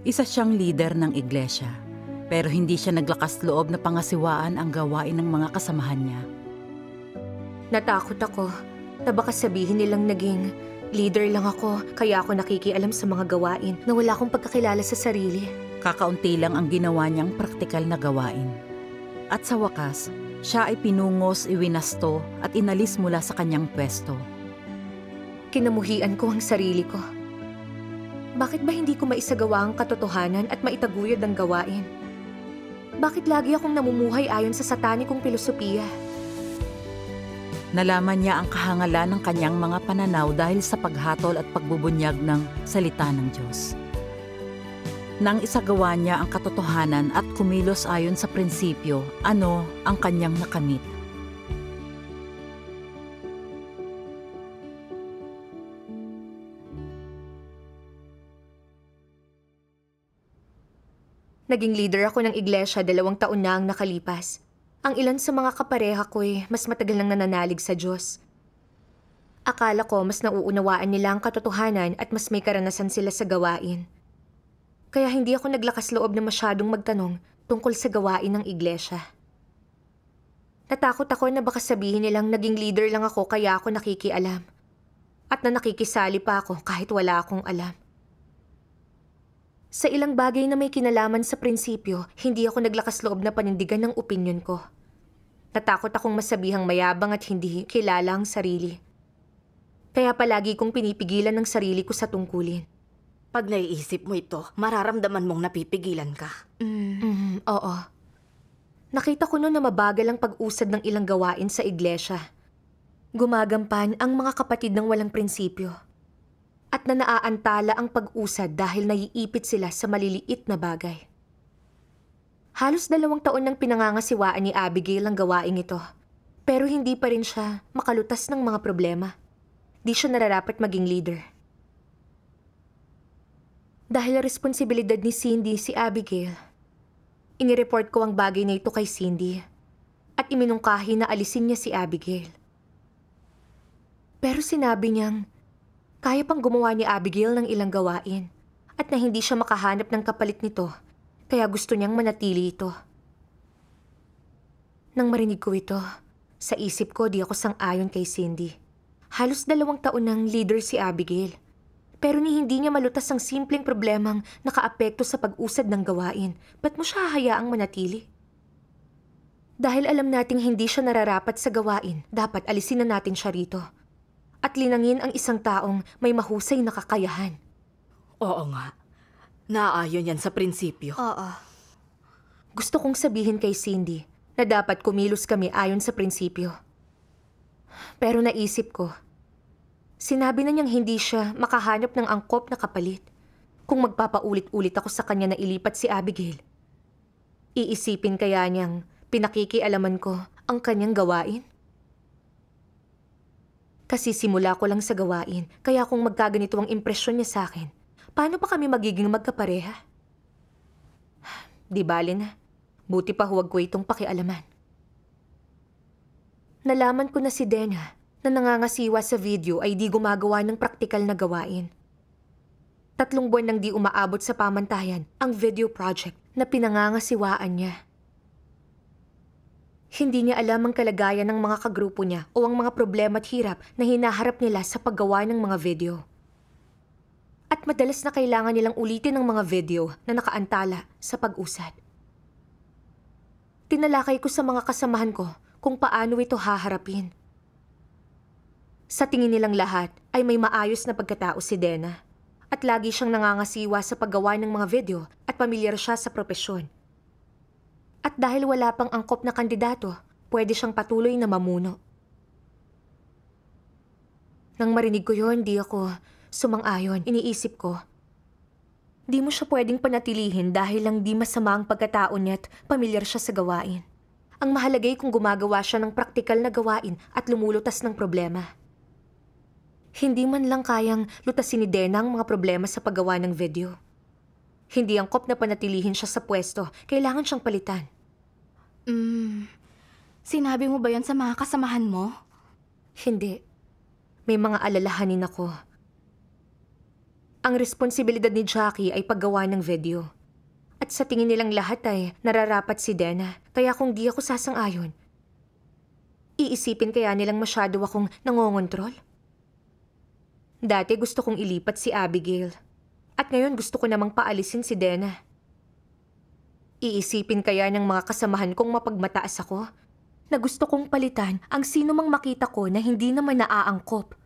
Isa siyang leader ng iglesia, pero hindi siya naglakas loob na pangasiwaan ang gawain ng mga kasamahan niya. Natakot ako na baka sabihin nilang naging leader lang ako, kaya ako nakikialam sa mga gawain na wala akong pagkakilala sa sarili. Kakaunti lang ang ginawa niyang praktikal na gawain. At sa wakas, siya ay pinungos, iwinasto at inalis mula sa kanyang pwesto. Kinamuhian ko ang sarili ko bakit ba hindi ko maisagawa ang katotohanan at maitaguyod ang gawain? Bakit lagi akong namumuhay ayon sa satanikong pilosopiya? Nalaman niya ang kahangalan ng kanyang mga pananaw dahil sa paghatol at pagbubunyag ng salita ng Diyos. Nang isagawa niya ang katotohanan at kumilos ayon sa prinsipyo, ano ang kanyang nakamit? Naging leader ako ng iglesia dalawang taon na ang nakalipas. Ang ilan sa mga kapareha ko eh, mas matagal nang nananalig sa Diyos. Akala ko mas nauunawaan nila ang katotohanan at mas may karanasan sila sa gawain. Kaya hindi ako naglakas loob na masyadong magtanong tungkol sa gawain ng iglesia. Natakot ako na baka sabihin nilang naging leader lang ako kaya ako nakikialam. At na nakikisali pa ako kahit wala akong alam. Sa ilang bagay na may kinalaman sa prinsipyo, hindi ako naglakas loob na panindigan ng opinyon ko. Natakot akong masabihang mayabang at hindi kilala ang sarili. Kaya palagi kong pinipigilan ang sarili ko sa tungkulin. Pag naiisip mo ito, mararamdaman mong napipigilan ka. Mm. Mm, oo. Nakita ko noon na mabagal ang pag-usad ng ilang gawain sa iglesia. Gumagampan ang mga kapatid ng walang prinsipyo at na naaantala ang pag-usad dahil naiipit sila sa maliliit na bagay. Halos dalawang taon nang pinangangasiwaan ni Abigail ang gawaing ito. Pero hindi pa rin siya makalutas ng mga problema. Di siya nararapat maging leader. Dahil responsibilidad ni Cindy si Abigail, inireport ko ang bagay na ito kay Cindy at iminungkahi na alisin niya si Abigail. Pero sinabi niyang kaya pang gumawa ni Abigail ng ilang gawain at na hindi siya makahanap ng kapalit nito kaya gusto niyang manatili ito. Nang marinig ko ito, sa isip ko di ako sang-ayon kay Cindy. Halos dalawang taon nang leader si Abigail. Pero ni hindi niya malutas ang simpleng problemang nakaapekto sa pag-usad ng gawain, ba't mo siya hayaang manatili? Dahil alam nating hindi siya nararapat sa gawain, dapat alisin na natin siya rito at linangin ang isang taong may mahusay na kakayahan. Oo nga. Naaayon yan sa prinsipyo. Oo. Gusto kong sabihin kay Cindy na dapat kumilos kami ayon sa prinsipyo. Pero naisip ko, sinabi na niyang hindi siya makahanap ng angkop na kapalit kung magpapaulit-ulit ako sa kanya na ilipat si Abigail. Iisipin kaya niyang pinakikialaman ko ang kanyang gawain? Kasi simula ko lang sa gawain, kaya kung magkaganito ang impresyon niya sa akin, paano pa kami magiging magkapareha? Di bale na. Buti pa huwag ko itong pakialaman. Nalaman ko na si Dena na nangangasiwa sa video ay di gumagawa ng praktikal na gawain. Tatlong buwan nang di umaabot sa pamantayan ang video project na pinangangasiwaan niya. Hindi niya alam ang kalagayan ng mga kagrupo niya o ang mga problema at hirap na hinaharap nila sa paggawa ng mga video. At madalas na kailangan nilang ulitin ang mga video na nakaantala sa pag-usad. Tinalakay ko sa mga kasamahan ko kung paano ito haharapin. Sa tingin nilang lahat ay may maayos na pagkatao si Dena at lagi siyang nangangasiwa sa paggawa ng mga video at pamilyar siya sa propesyon at dahil wala pang angkop na kandidato, pwede siyang patuloy na mamuno. Nang marinig ko yon, di ako sumang-ayon. Iniisip ko, di mo siya pwedeng panatilihin dahil lang di masama ang pagkatao at pamilyar siya sa gawain. Ang mahalagay kung gumagawa siya ng praktikal na gawain at lumulutas ng problema. Hindi man lang kayang lutasin ni Dena ang mga problema sa paggawa ng video. Hindi angkop na panatilihin siya sa pwesto. Kailangan siyang palitan. Mm. Sinabi mo ba 'yon sa mga kasamahan mo? Hindi. May mga alalahanin ako. Ang responsibilidad ni Jackie ay paggawa ng video. At sa tingin nilang lahat ay nararapat si Dena. Kaya kung di ako sasang-ayon, iisipin kaya nilang masyado akong nangongontrol? Dati gusto kong ilipat si Abigail at ngayon gusto ko namang paalisin si Dena. Iisipin kaya ng mga kasamahan kong mapagmataas ako na gusto kong palitan ang sino mang makita ko na hindi naman naaangkop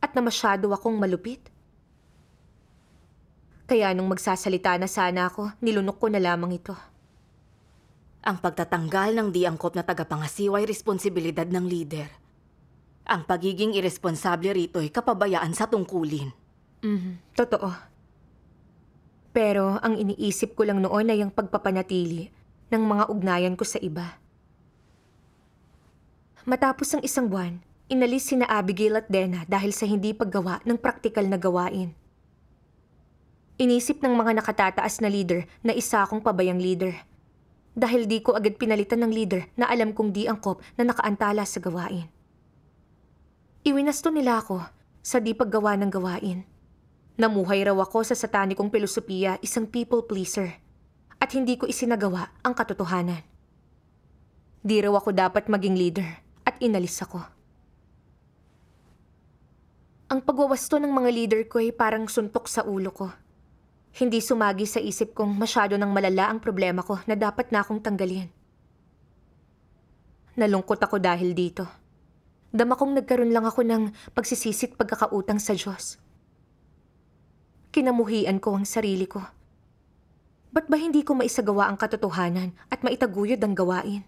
at na masyado akong malupit. Kaya nung magsasalita na sana ako, nilunok ko na lamang ito. Ang pagtatanggal ng diangkop na tagapangasiwa ay responsibilidad ng leader. Ang pagiging irresponsable rito ay kapabayaan sa tungkulin. Mm, totoo. Pero ang iniisip ko lang noon ay ang pagpapanatili ng mga ugnayan ko sa iba. Matapos ang isang buwan, inalis sina Abigail at Dena dahil sa hindi paggawa ng praktikal na gawain. Inisip ng mga nakatataas na leader na isa akong pabayang leader. Dahil di ko agad pinalitan ng leader na alam kong di angkop na nakaantala sa gawain. Iwinasto nila ako sa di paggawa ng gawain. Namuhay raw ako sa satanikong pilosopiya isang people pleaser at hindi ko isinagawa ang katotohanan. Di raw ako dapat maging leader at inalis ako. Ang pagwawasto ng mga leader ko ay parang suntok sa ulo ko. Hindi sumagi sa isip kong masyado ng malala ang problema ko na dapat na akong tanggalin. Nalungkot ako dahil dito. Dama kong nagkaroon lang ako ng pagsisisit pagkakautang sa Diyos Kinamuhian ko ang sarili ko. Ba't ba hindi ko maisagawa ang katotohanan at maitaguyod ang gawain?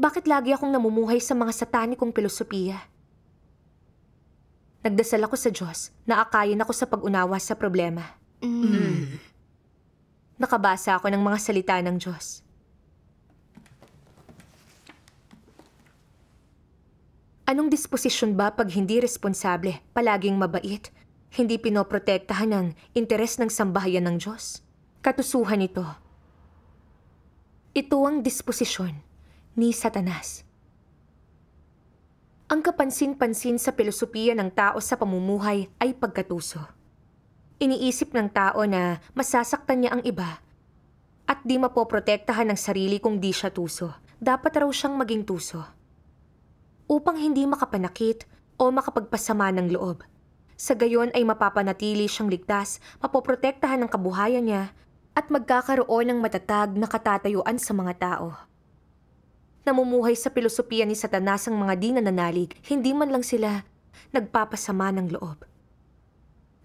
Bakit lagi akong namumuhay sa mga satanikong pilosopiya? Nagdasal ako sa Diyos na akayin ako sa pag-unawa sa problema. Mm. Nakabasa ako ng mga salita ng Diyos. Anong disposisyon ba pag hindi responsable, palaging mabait, hindi pinoprotektahan ang interes ng sambahayan ng Diyos. Katusuhan ito. Ito ang disposisyon ni Satanas. Ang kapansin-pansin sa pilosopiya ng tao sa pamumuhay ay pagkatuso. Iniisip ng tao na masasaktan niya ang iba at di mapoprotektahan ng sarili kung di siya tuso. Dapat raw siyang maging tuso. Upang hindi makapanakit o makapagpasama ng loob sa gayon ay mapapanatili siyang ligtas, mapoprotektahan ang kabuhayan niya, at magkakaroon ng matatag na katatayuan sa mga tao. Namumuhay sa pilosopiya ni Satanas ang mga di nananalig, hindi man lang sila nagpapasama ng loob.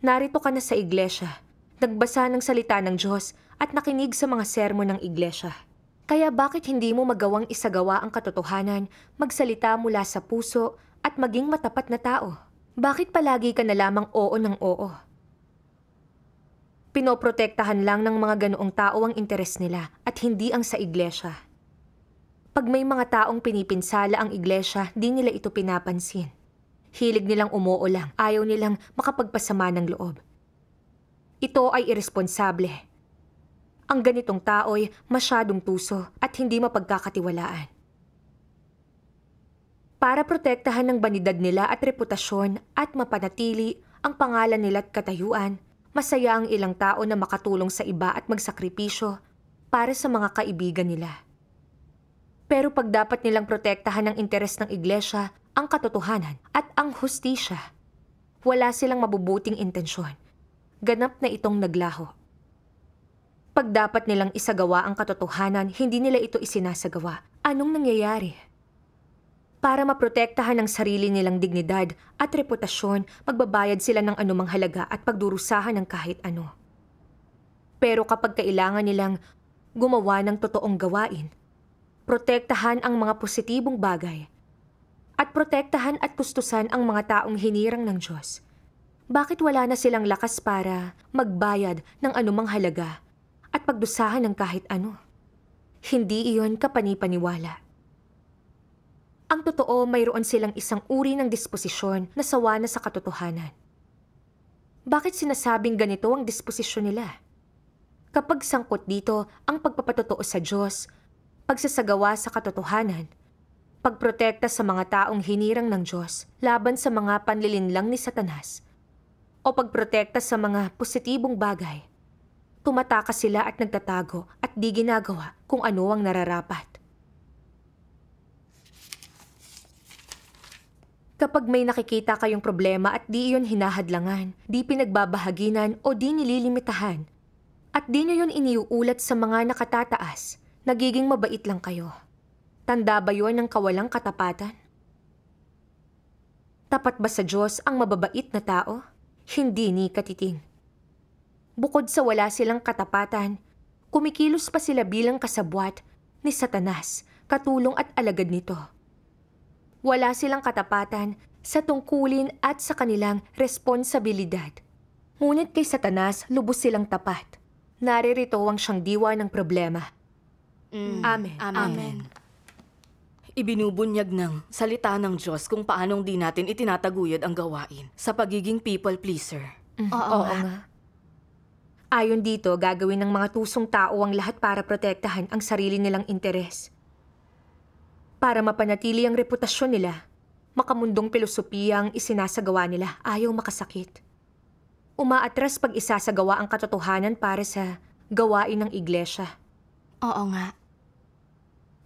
Narito ka na sa iglesia, nagbasa ng salita ng Diyos at nakinig sa mga sermon ng iglesia. Kaya bakit hindi mo magawang isagawa ang katotohanan, magsalita mula sa puso at maging matapat na tao? Bakit palagi ka na lamang oo ng oo? Pinoprotektahan lang ng mga ganoong tao ang interes nila at hindi ang sa iglesia. Pag may mga taong pinipinsala ang iglesia, di nila ito pinapansin. Hilig nilang umuo lang, ayaw nilang makapagpasama ng loob. Ito ay irresponsable. Ang ganitong tao'y masyadong tuso at hindi mapagkakatiwalaan para protektahan ng banidad nila at reputasyon at mapanatili ang pangalan nila at katayuan. Masaya ang ilang tao na makatulong sa iba at magsakripisyo para sa mga kaibigan nila. Pero pag dapat nilang protektahan ang interes ng iglesia, ang katotohanan at ang hustisya, wala silang mabubuting intensyon. Ganap na itong naglaho. Pag dapat nilang isagawa ang katotohanan, hindi nila ito isinasagawa. Anong nangyayari? Para maprotektahan ang sarili nilang dignidad at reputasyon, magbabayad sila ng anumang halaga at pagdurusahan ng kahit ano. Pero kapag kailangan nilang gumawa ng totoong gawain, protektahan ang mga positibong bagay, at protektahan at kustusan ang mga taong hinirang ng Diyos, bakit wala na silang lakas para magbayad ng anumang halaga at pagdusahan ng kahit ano? Hindi iyon kapanipaniwala. Ang totoo, mayroon silang isang uri ng disposisyon na sawa na sa katotohanan. Bakit sinasabing ganito ang disposisyon nila? Kapag sangkot dito ang pagpapatotoo sa Diyos, pagsasagawa sa katotohanan, pagprotekta sa mga taong hinirang ng Diyos laban sa mga panlilinlang ni Satanas, o pagprotekta sa mga positibong bagay, tumataka sila at nagtatago at di ginagawa kung ano ang nararapat. Kapag may nakikita kayong problema at di iyon hinahadlangan, di pinagbabahaginan o di nililimitahan, at di nyo yun iniuulat sa mga nakatataas, nagiging mabait lang kayo. Tanda ba yon ng kawalang katapatan? Tapat ba sa Diyos ang mababait na tao? Hindi ni katiting. Bukod sa wala silang katapatan, kumikilos pa sila bilang kasabwat ni Satanas, katulong at alagad nito wala silang katapatan sa tungkulin at sa kanilang responsibilidad. Ngunit kay Satanas, lubos silang tapat. Naririto ang siyang diwa ng problema. Mm. Amen. Amen. Amen. Ibinubunyag ng salita ng Diyos kung paanong di natin itinataguyod ang gawain sa pagiging people pleaser. Mm. Oo, Oo nga. Ayon dito, gagawin ng mga tusong tao ang lahat para protektahan ang sarili nilang interes para mapanatili ang reputasyon nila. Makamundong pilosopiya ang isinasagawa nila, ayaw makasakit. Umaatras pag isasagawa ang katotohanan para sa gawain ng iglesia. Oo nga.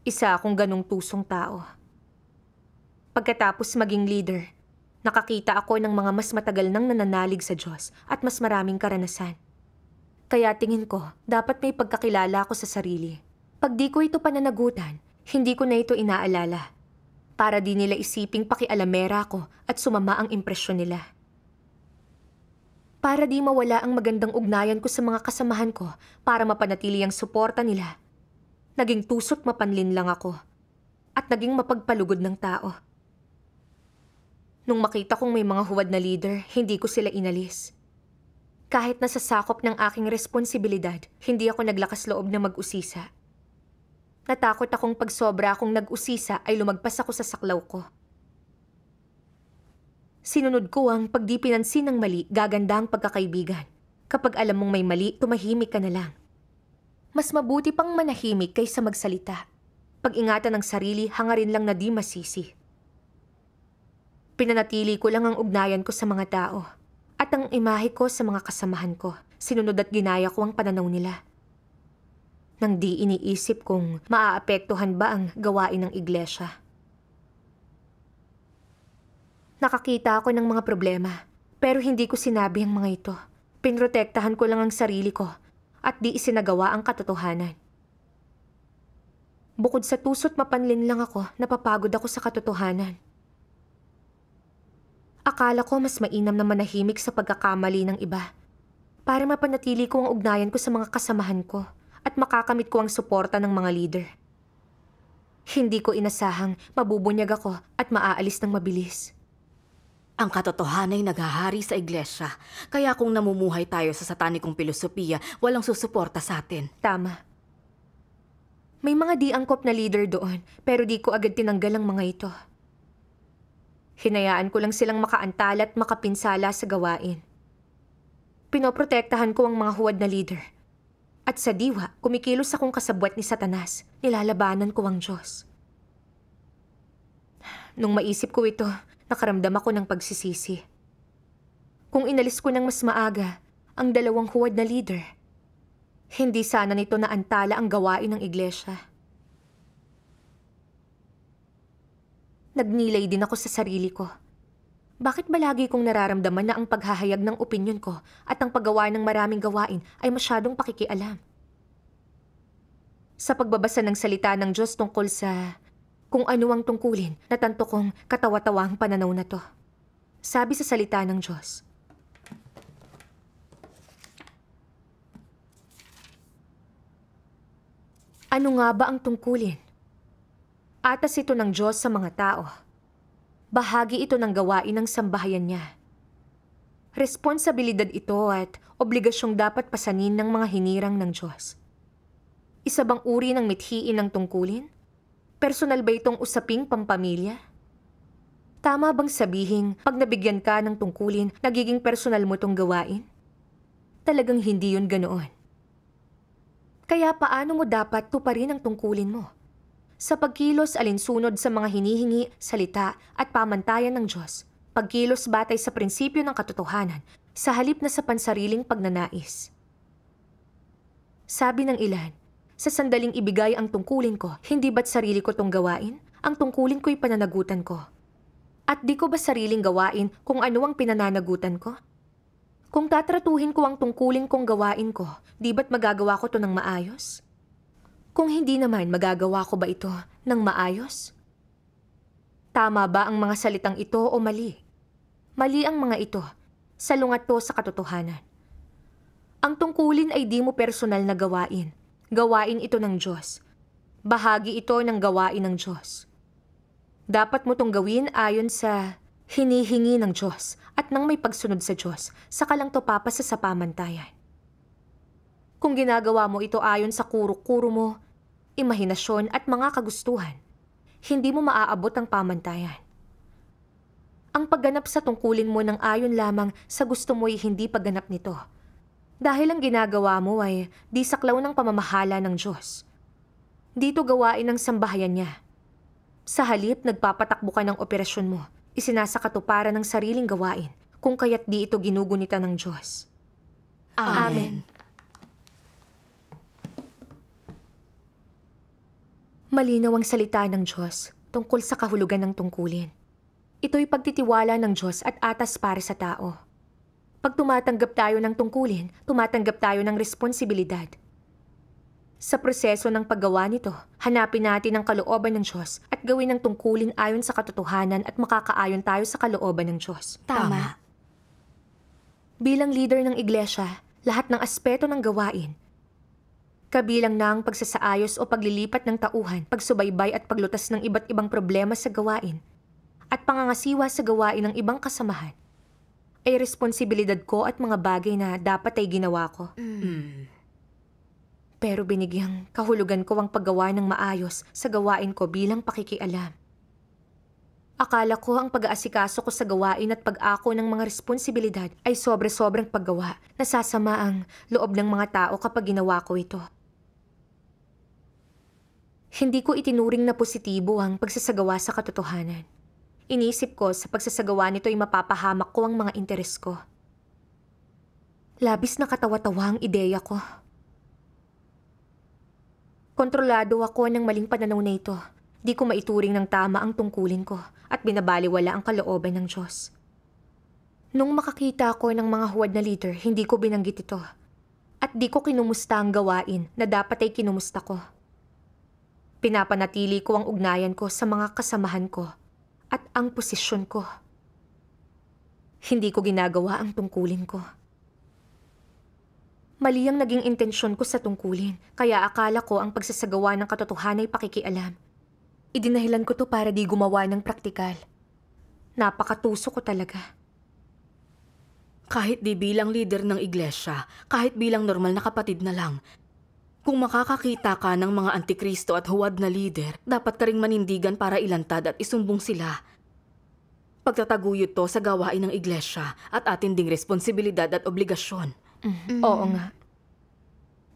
Isa akong ganong tusong tao. Pagkatapos maging leader, nakakita ako ng mga mas matagal nang nananalig sa Diyos at mas maraming karanasan. Kaya tingin ko, dapat may pagkakilala ako sa sarili. Pag di ko ito pananagutan, hindi ko na ito inaalala. Para di nila isiping pakialamera ko at sumama ang impresyon nila. Para di mawala ang magandang ugnayan ko sa mga kasamahan ko para mapanatili ang suporta nila. Naging tusot mapanlin lang ako. At naging mapagpalugod ng tao. Nung makita kong may mga huwad na leader, hindi ko sila inalis. Kahit nasa sakop ng aking responsibilidad, hindi ako naglakas loob na mag-usisa. Natakot akong pagsobra akong nag-usisa ay lumagpas ako sa saklaw ko. Sinunod ko ang pagdi pinansin ng mali, gaganda ang pagkakaibigan. Kapag alam mong may mali, tumahimik ka na lang. Mas mabuti pang manahimik kaysa magsalita. Pag-ingatan ng sarili, hangarin lang na di masisi. Pinanatili ko lang ang ugnayan ko sa mga tao at ang imahe ko sa mga kasamahan ko. Sinunod at ginaya ko ang pananaw nila nang di iniisip kung maaapektuhan ba ang gawain ng iglesia. Nakakita ako ng mga problema, pero hindi ko sinabi ang mga ito. Pinrotektahan ko lang ang sarili ko at di isinagawa ang katotohanan. Bukod sa tusot mapanlin lang ako, napapagod ako sa katotohanan. Akala ko mas mainam na manahimik sa pagkakamali ng iba para mapanatili ko ang ugnayan ko sa mga kasamahan ko at makakamit ko ang suporta ng mga leader. Hindi ko inasahang mabubunyag ako at maaalis ng mabilis. Ang katotohanan ay naghahari sa iglesia, kaya kung namumuhay tayo sa satanikong pilosopiya, walang susuporta sa atin. Tama. May mga di angkop na leader doon, pero di ko agad tinanggal ang mga ito. Hinayaan ko lang silang makaantala at makapinsala sa gawain. Pinoprotektahan ko ang mga huwad na leader at sa diwa, kumikilos akong kasabwat ni Satanas. Nilalabanan ko ang Diyos. Nung maisip ko ito, nakaramdam ako ng pagsisisi. Kung inalis ko ng mas maaga, ang dalawang huwad na leader, hindi sana nito naantala ang gawain ng iglesia. Nagnilay din ako sa sarili ko bakit ba lagi kong nararamdaman na ang paghahayag ng opinyon ko at ang paggawa ng maraming gawain ay masyadong pakikialam? Sa pagbabasa ng salita ng Diyos tungkol sa kung ano ang tungkulin, natanto kong katawa-tawa ang pananaw na to. Sabi sa salita ng Diyos, Ano nga ba ang tungkulin? Atas ito ng Diyos sa mga tao Bahagi ito ng gawain ng sambahayan niya. Responsibilidad ito at obligasyong dapat pasanin ng mga hinirang ng Diyos. Isa bang uri ng mithiin ng tungkulin? Personal ba itong usaping pampamilya? Tama bang sabihin, pag nabigyan ka ng tungkulin, nagiging personal mo tong gawain? Talagang hindi yun ganoon. Kaya paano mo dapat tuparin ang tungkulin mo? sa pagkilos alinsunod sa mga hinihingi, salita at pamantayan ng Diyos. Pagkilos batay sa prinsipyo ng katotohanan sa halip na sa pansariling pagnanais. Sabi ng ilan, sa sandaling ibigay ang tungkulin ko, hindi ba't sarili ko tong gawain? Ang tungkulin ko'y pananagutan ko. At di ko ba sariling gawain kung ano ang pinananagutan ko? Kung tatratuhin ko ang tungkulin kong gawain ko, di ba't magagawa ko to ng maayos? Kung hindi naman, magagawa ko ba ito ng maayos? Tama ba ang mga salitang ito o mali? Mali ang mga ito. Salungat to sa katotohanan. Ang tungkulin ay di mo personal na gawain. Gawain ito ng Diyos. Bahagi ito ng gawain ng Diyos. Dapat mo tong gawin ayon sa hinihingi ng Diyos at nang may pagsunod sa Diyos, saka lang to papasa sa pamantayan. Kung ginagawa mo ito ayon sa kuro-kuro mo, imahinasyon at mga kagustuhan, hindi mo maaabot ang pamantayan. Ang pagganap sa tungkulin mo ng ayon lamang sa gusto mo'y hindi pagganap nito. Dahil ang ginagawa mo ay di saklaw ng pamamahala ng Diyos. Dito gawain ng sambahayan niya. Sa halip, nagpapatakbo ka ng operasyon mo, isinasakatuparan ng sariling gawain, kung kaya't di ito ginugunita ng Diyos. Amen. Amen. Malinaw ang salita ng Diyos tungkol sa kahulugan ng tungkulin. Ito'y pagtitiwala ng Diyos at atas para sa tao. Pag tumatanggap tayo ng tungkulin, tumatanggap tayo ng responsibilidad. Sa proseso ng paggawa nito, hanapin natin ang kalooban ng Diyos at gawin ang tungkulin ayon sa katotohanan at makakaayon tayo sa kalooban ng Diyos. Tama. Bilang leader ng iglesia, lahat ng aspeto ng gawain Kabilang na ang pagsasaayos o paglilipat ng tauhan, pagsubaybay at paglutas ng iba't ibang problema sa gawain at pangangasiwa sa gawain ng ibang kasamahan ay responsibilidad ko at mga bagay na dapat ay ginawa ko. Mm. Pero binigyang kahulugan ko ang paggawa ng maayos sa gawain ko bilang pakikialam. Akala ko ang pag-aasikaso ko sa gawain at pag-ako ng mga responsibilidad ay sobre-sobrang paggawa. Nasasama ang loob ng mga tao kapag ginawa ko ito. Hindi ko itinuring na positibo ang pagsasagawa sa katotohanan. Inisip ko sa pagsasagawa nito ay mapapahamak ko ang mga interes ko. Labis na katawa-tawa ang ideya ko. Kontrolado ako ng maling pananaw na ito. Di ko maituring ng tama ang tungkulin ko at binabaliwala ang kalooban ng Diyos. Nung makakita ko ng mga huwad na leader, hindi ko binanggit ito. At di ko kinumusta ang gawain na dapat ay kinumusta ko. Pinapanatili ko ang ugnayan ko sa mga kasamahan ko at ang posisyon ko. Hindi ko ginagawa ang tungkulin ko. Mali ang naging intensyon ko sa tungkulin, kaya akala ko ang pagsasagawa ng katotohanan ay pakikialam. Idinahilan ko to para di gumawa ng praktikal. Napakatuso ko talaga. Kahit di bilang leader ng iglesia, kahit bilang normal na kapatid na lang, kung makakakita ka ng mga antikristo at huwad na lider, dapat ka ring manindigan para ilantad at isumbong sila. Pagtataguyod to sa gawain ng iglesia at atin ding responsibilidad at obligasyon. Mm-hmm. Oo nga.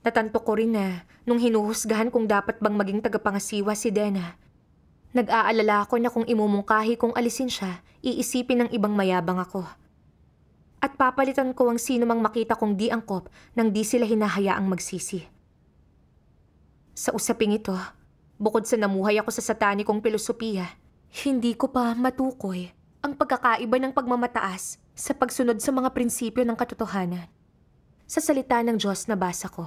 Natanto ko rin na nung hinuhusgahan kung dapat bang maging tagapangasiwa si Dena, nag-aalala ako na kung imumungkahi kong alisin siya, iisipin ng ibang mayabang ako. At papalitan ko ang sino mang makita kong di angkop nang di sila hinahayaang magsisi. Sa usaping ito, bukod sa namuhay ako sa satanikong pilosopiya, hindi ko pa matukoy ang pagkakaiba ng pagmamataas sa pagsunod sa mga prinsipyo ng katotohanan. Sa salita ng Diyos na basa ko.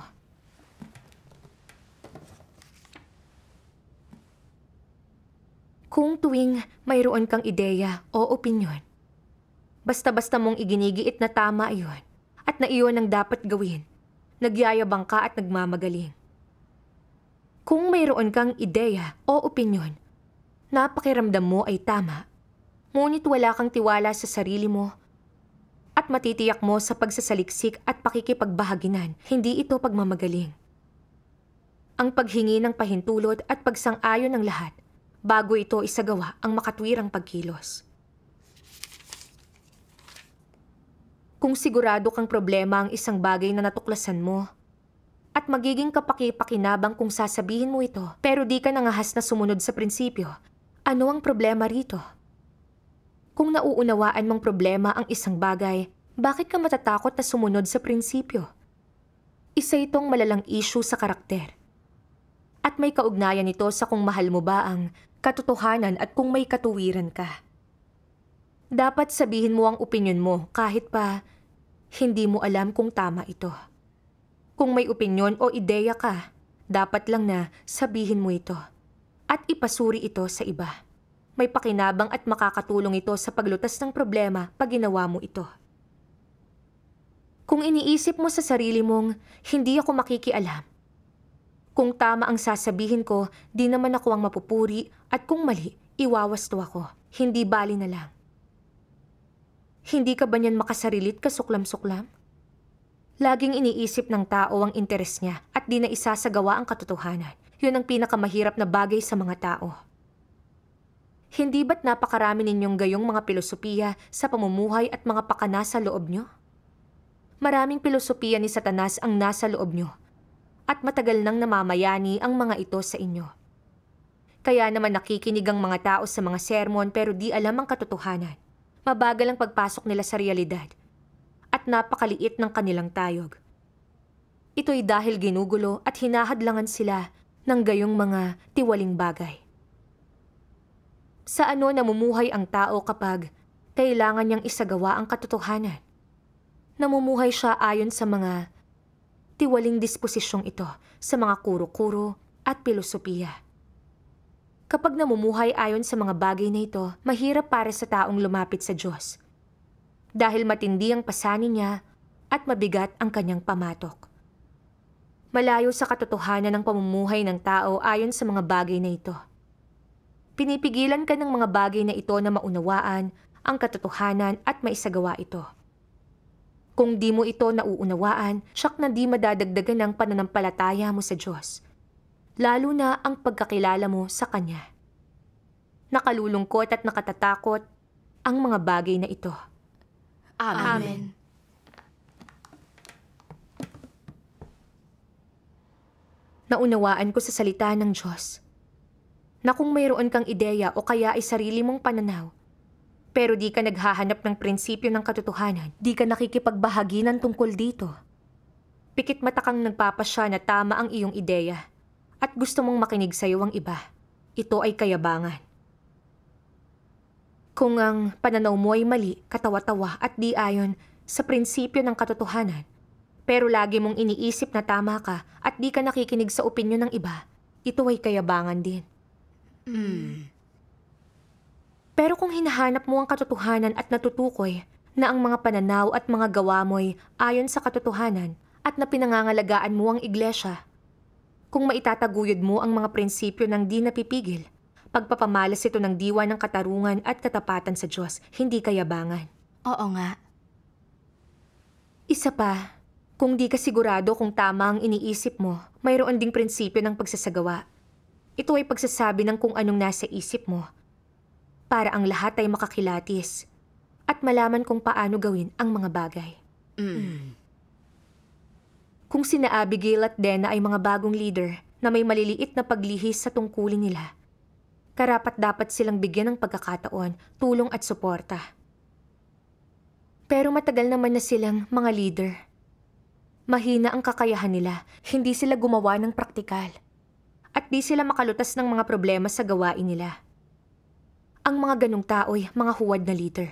Kung tuwing mayroon kang ideya o opinyon, basta-basta mong iginigiit na tama iyon at na iyon ang dapat gawin, nagyayabang ka at nagmamagaling. Kung mayroon kang ideya o opinyon napakiramdam mo ay tama, ngunit wala kang tiwala sa sarili mo at matitiyak mo sa pagsasaliksik at pakikipagbahaginan, hindi ito pagmamagaling. Ang paghingi ng pahintulot at pagsang-ayon ng lahat bago ito isagawa ang makatwirang pagkilos. Kung sigurado kang problema ang isang bagay na natuklasan mo, at magiging kapakipakinabang kung sasabihin mo ito pero di ka nangahas na sumunod sa prinsipyo. Ano ang problema rito? Kung nauunawaan mong problema ang isang bagay, bakit ka matatakot na sumunod sa prinsipyo? Isa itong malalang issue sa karakter. At may kaugnayan ito sa kung mahal mo ba ang katotohanan at kung may katuwiran ka. Dapat sabihin mo ang opinion mo kahit pa hindi mo alam kung tama ito. Kung may opinyon o ideya ka, dapat lang na sabihin mo ito at ipasuri ito sa iba. May pakinabang at makakatulong ito sa paglutas ng problema pag ginawa mo ito. Kung iniisip mo sa sarili mong, hindi ako makikialam. Kung tama ang sasabihin ko, di naman ako ang mapupuri at kung mali, iwawasto ako. Hindi bali na lang. Hindi ka ba niyan makasarilit ka suklam-suklam? Laging iniisip ng tao ang interes niya at di na isasagawa ang katotohanan. Yun ang pinakamahirap na bagay sa mga tao. Hindi ba't napakarami ninyong gayong mga pilosopiya sa pamumuhay at mga pakana sa loob nyo? Maraming pilosopiya ni Satanas ang nasa loob nyo at matagal nang namamayani ang mga ito sa inyo. Kaya naman nakikinig ang mga tao sa mga sermon pero di alam ang katotohanan. Mabagal ang pagpasok nila sa realidad napakaliit ng kanilang tayog. Ito'y dahil ginugulo at hinahadlangan sila ng gayong mga tiwaling bagay. Sa ano namumuhay ang tao kapag kailangan niyang isagawa ang katotohanan? Namumuhay siya ayon sa mga tiwaling disposisyong ito sa mga kuro-kuro at pilosopiya. Kapag namumuhay ayon sa mga bagay na ito, mahirap para sa taong lumapit sa Diyos – dahil matindi ang pasanin niya at mabigat ang kanyang pamatok. Malayo sa katotohanan ng pamumuhay ng tao ayon sa mga bagay na ito. Pinipigilan ka ng mga bagay na ito na maunawaan ang katotohanan at maisagawa ito. Kung di mo ito nauunawaan, syak na di madadagdagan ng pananampalataya mo sa Diyos, lalo na ang pagkakilala mo sa Kanya. Nakalulungkot at nakatatakot ang mga bagay na ito. Amen. Amen. Naunawaan ko sa salita ng Diyos na kung mayroon kang ideya o kaya ay sarili mong pananaw, pero di ka naghahanap ng prinsipyo ng katotohanan, di ka nakikipagbahagi ng tungkol dito. Pikit mata kang nagpapasya na tama ang iyong ideya at gusto mong makinig sa iyo ang iba. Ito ay kayabangan. Kung ang pananaw mo ay mali, katawa-tawa at di ayon sa prinsipyo ng katotohanan, pero lagi mong iniisip na tama ka at di ka nakikinig sa opinyon ng iba, ito ay kayabangan din. Hmm. Pero kung hinahanap mo ang katotohanan at natutukoy na ang mga pananaw at mga gawa mo'y ayon sa katotohanan at na pinangangalagaan mo ang iglesia, kung maitataguyod mo ang mga prinsipyo ng di napipigil – Pagpapamalas ito ng diwa ng katarungan at katapatan sa Diyos, hindi kayabangan. Oo nga. Isa pa, kung di ka sigurado kung tama ang iniisip mo, mayroon ding prinsipyo ng pagsasagawa. Ito ay pagsasabi ng kung anong nasa isip mo para ang lahat ay makakilatis at malaman kung paano gawin ang mga bagay. Mm. Kung sina Abigail at Dena ay mga bagong leader na may maliliit na paglihis sa tungkulin nila, karapat dapat silang bigyan ng pagkakataon, tulong at suporta. Pero matagal naman na silang mga leader. Mahina ang kakayahan nila, hindi sila gumawa ng praktikal. At di sila makalutas ng mga problema sa gawain nila. Ang mga ganong tao'y mga huwad na leader.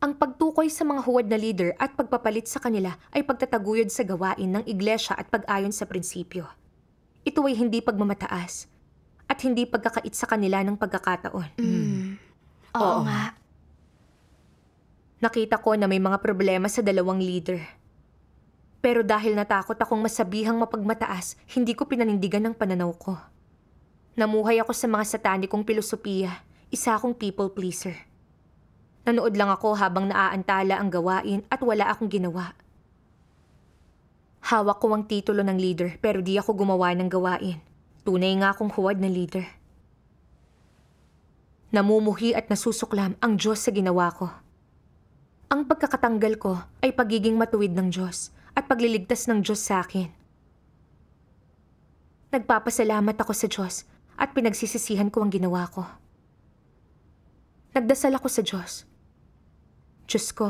Ang pagtukoy sa mga huwad na leader at pagpapalit sa kanila ay pagtataguyod sa gawain ng iglesia at pag-ayon sa prinsipyo. Ito ay hindi pagmamataas, at hindi pagkakait sa kanila ng pagkakataon. Mm. mm. Oo, Oo nga. Nakita ko na may mga problema sa dalawang leader. Pero dahil natakot akong masabihang mapagmataas, hindi ko pinanindigan ang pananaw ko. Namuhay ako sa mga satanikong pilosopiya, isa akong people pleaser. Nanood lang ako habang naaantala ang gawain at wala akong ginawa. Hawak ko ang titulo ng leader pero di ako gumawa ng gawain. Tunay nga akong huwad na leader. Namumuhi at nasusuklam ang Diyos sa ginawa ko. Ang pagkakatanggal ko ay pagiging matuwid ng Diyos at pagliligtas ng Diyos sa akin. Nagpapasalamat ako sa Diyos at pinagsisisihan ko ang ginawa ko. Nagdasal ako sa Diyos. Diyos ko,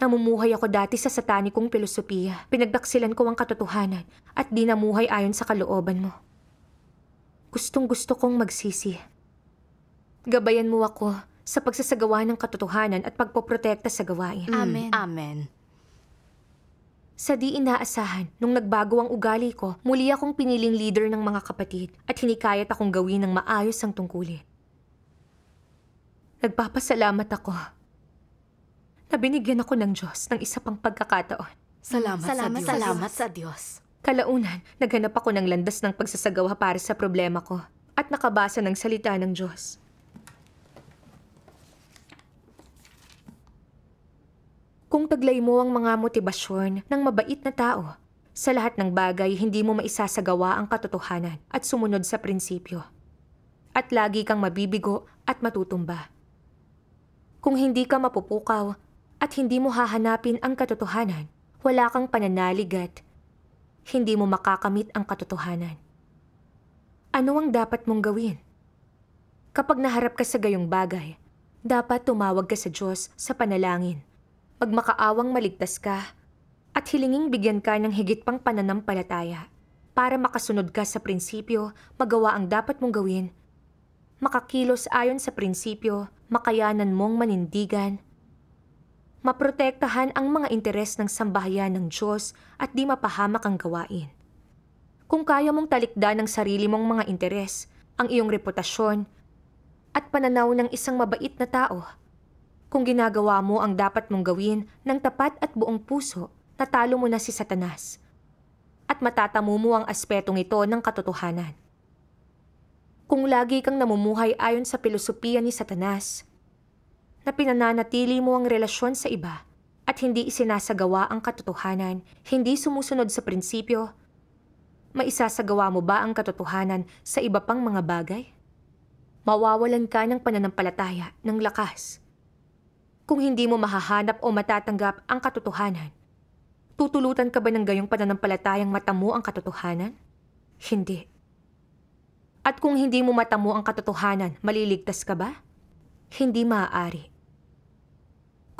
Namumuhay ako dati sa satanikong pilosopiya. Pinagdaksilan ko ang katotohanan at di namuhay ayon sa kalooban mo. Gustong gusto kong magsisi. Gabayan mo ako sa pagsasagawa ng katotohanan at pagpoprotekta sa gawain. Mm. Amen. Amen. Sa di inaasahan, nung nagbago ang ugali ko, muli akong piniling leader ng mga kapatid at hinikayat akong gawin ng maayos ang tungkulin. Nagpapasalamat ako na binigyan ako ng Diyos ng isa pang pagkakataon. Salamat, salamat sa Diyos. Salamat sa Diyos. Kalaunan, naghanap ako ng landas ng pagsasagawa para sa problema ko at nakabasa ng salita ng Diyos. Kung taglay mo ang mga motibasyon ng mabait na tao, sa lahat ng bagay hindi mo maisasagawa ang katotohanan at sumunod sa prinsipyo. At lagi kang mabibigo at matutumba. Kung hindi ka mapupukaw at hindi mo hahanapin ang katotohanan, wala kang pananaligat at hindi mo makakamit ang katotohanan. Ano ang dapat mong gawin? Kapag naharap ka sa gayong bagay, dapat tumawag ka sa Diyos sa panalangin. Magmakaawang maligtas ka at hilinging bigyan ka ng higit pang pananampalataya para makasunod ka sa prinsipyo, magawa ang dapat mong gawin. Makakilos ayon sa prinsipyo, makayanan mong manindigan, maprotektahan ang mga interes ng sambahayan ng Diyos at di mapahamak ang gawain. Kung kaya mong talikda ng sarili mong mga interes, ang iyong reputasyon, at pananaw ng isang mabait na tao, kung ginagawa mo ang dapat mong gawin ng tapat at buong puso, natalo mo na si Satanas. At matatamo mo ang aspetong ito ng katotohanan. Kung lagi kang namumuhay ayon sa pilosopiya ni Satanas, na pinananatili mo ang relasyon sa iba at hindi isinasagawa ang katotohanan, hindi sumusunod sa prinsipyo, maisasagawa mo ba ang katotohanan sa iba pang mga bagay? Mawawalan ka ng pananampalataya, ng lakas. Kung hindi mo mahahanap o matatanggap ang katotohanan, tutulutan ka ba ng gayong pananampalatayang matamo ang katotohanan? Hindi. At kung hindi mo matamo ang katotohanan, maliligtas ka ba? Hindi maaari.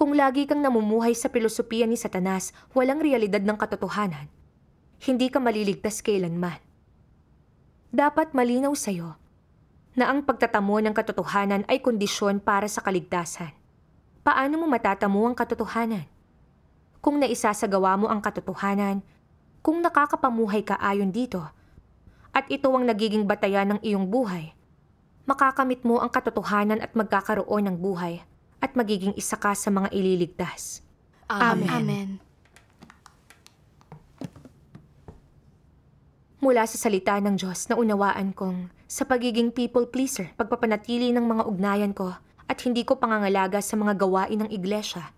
Kung lagi kang namumuhay sa pilosopiya ni Satanas, walang realidad ng katotohanan. Hindi ka maliligtas kailanman. Dapat malinaw sa'yo na ang pagtatamo ng katotohanan ay kondisyon para sa kaligtasan. Paano mo matatamo ang katotohanan? Kung naisasagawa mo ang katotohanan, kung nakakapamuhay ka ayon dito, at ito ang nagiging batayan ng iyong buhay, makakamit mo ang katotohanan at magkakaroon ng buhay at magiging isa ka sa mga ililigtas. Amen. Amen. Mula sa salita ng Diyos, na naunawaan kong sa pagiging people pleaser, pagpapanatili ng mga ugnayan ko at hindi ko pangangalaga sa mga gawain ng iglesia.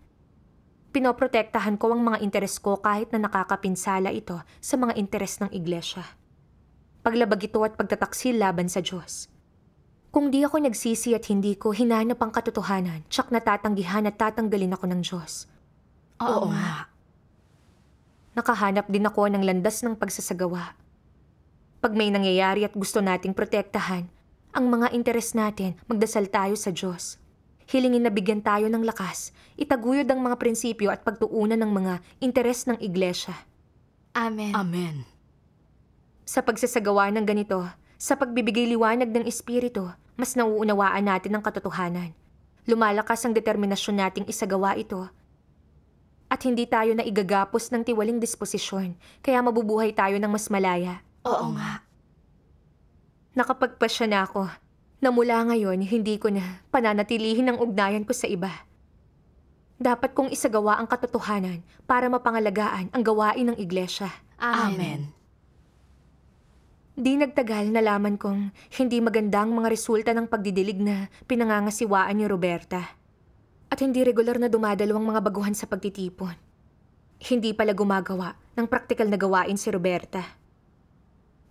Pinoprotektahan ko ang mga interes ko kahit na nakakapinsala ito sa mga interes ng iglesia. Paglabag ito at pagtataksil laban sa Diyos. Kung di ako nagsisi at hindi ko hinanap ang katotohanan, tsak natatanggihan at tatanggalin ako ng Diyos. Oo, Oo nga. Nakahanap din ako ng landas ng pagsasagawa. Pag may nangyayari at gusto nating protektahan, ang mga interes natin, magdasal tayo sa Diyos. Hilingin na bigyan tayo ng lakas, itaguyod ang mga prinsipyo at pagtuunan ng mga interes ng iglesia. Amen. Amen. Sa pagsasagawa ng ganito, sa pagbibigay liwanag ng espiritu, mas nauunawaan natin ang katotohanan. Lumalakas ang determinasyon nating isagawa ito. At hindi tayo na igagapos ng tiwaling disposisyon, kaya mabubuhay tayo ng mas malaya. Oo nga. Nakapagpasya na ako na mula ngayon hindi ko na pananatilihin ang ugnayan ko sa iba. Dapat kong isagawa ang katotohanan para mapangalagaan ang gawain ng iglesia. Amen. Amen. Di nagtagal nalaman kong hindi magandang mga resulta ng pagdidilig na pinangangasiwaan ni Roberta. At hindi regular na dumadalawang mga baguhan sa pagtitipon. Hindi pala gumagawa ng praktikal na gawain si Roberta.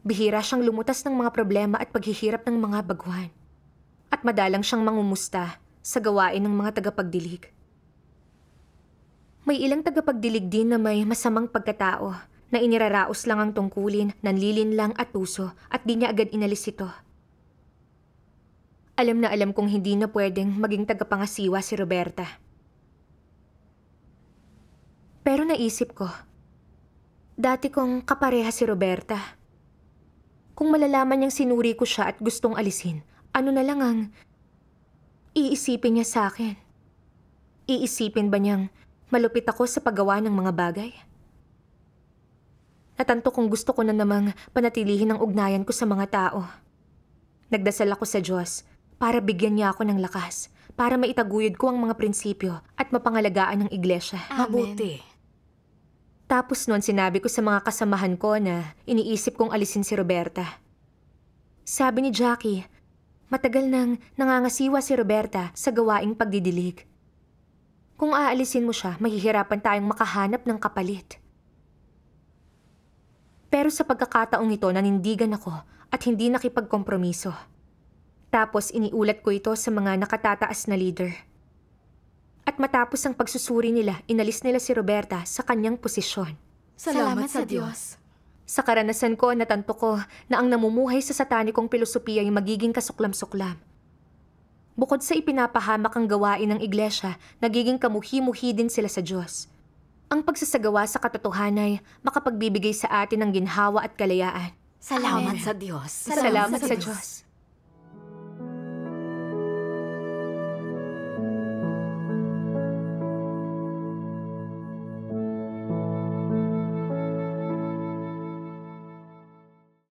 Bihira siyang lumutas ng mga problema at paghihirap ng mga baguhan. At madalang siyang mangumusta sa gawain ng mga tagapagdilig. May ilang tagapagdilig din na may masamang pagkatao na iniraraos lang ang tungkulin, nanlilin lang at puso at di niya agad inalis ito. Alam na alam kong hindi na pwedeng maging tagapangasiwa si Roberta. Pero naisip ko, dati kong kapareha si Roberta. Kung malalaman niyang sinuri ko siya at gustong alisin, ano na lang ang iisipin niya sa akin? Iisipin ba niyang malupit ako sa paggawa ng mga bagay? at tanto kung gusto ko na namang panatilihin ang ugnayan ko sa mga tao. Nagdasal ako sa Diyos para bigyan niya ako ng lakas, para maitaguyod ko ang mga prinsipyo at mapangalagaan ng iglesia. Amen. Mabuti. Tapos noon sinabi ko sa mga kasamahan ko na iniisip kong alisin si Roberta. Sabi ni Jackie, matagal nang nangangasiwa si Roberta sa gawaing pagdidilig. Kung aalisin mo siya, mahihirapan tayong makahanap ng kapalit. Pero sa pagkakataong ito, nanindigan ako at hindi nakipagkompromiso. Tapos iniulat ko ito sa mga nakatataas na leader. At matapos ang pagsusuri nila, inalis nila si Roberta sa kanyang posisyon. Salamat, Salamat sa Diyos. Sa karanasan ko, natanto ko na ang namumuhay sa satanikong pilosopiya ay magiging kasuklam-suklam. Bukod sa ipinapahamak ang gawain ng iglesia, nagiging kamuhi-muhi din sila sa Diyos. Ang pagsasagawa sa katotohanan ay makapagbibigay sa atin ng ginhawa at kalayaan. Salamat Amen. sa Diyos. Salamat, Salamat sa, Diyos. Sa Diyos.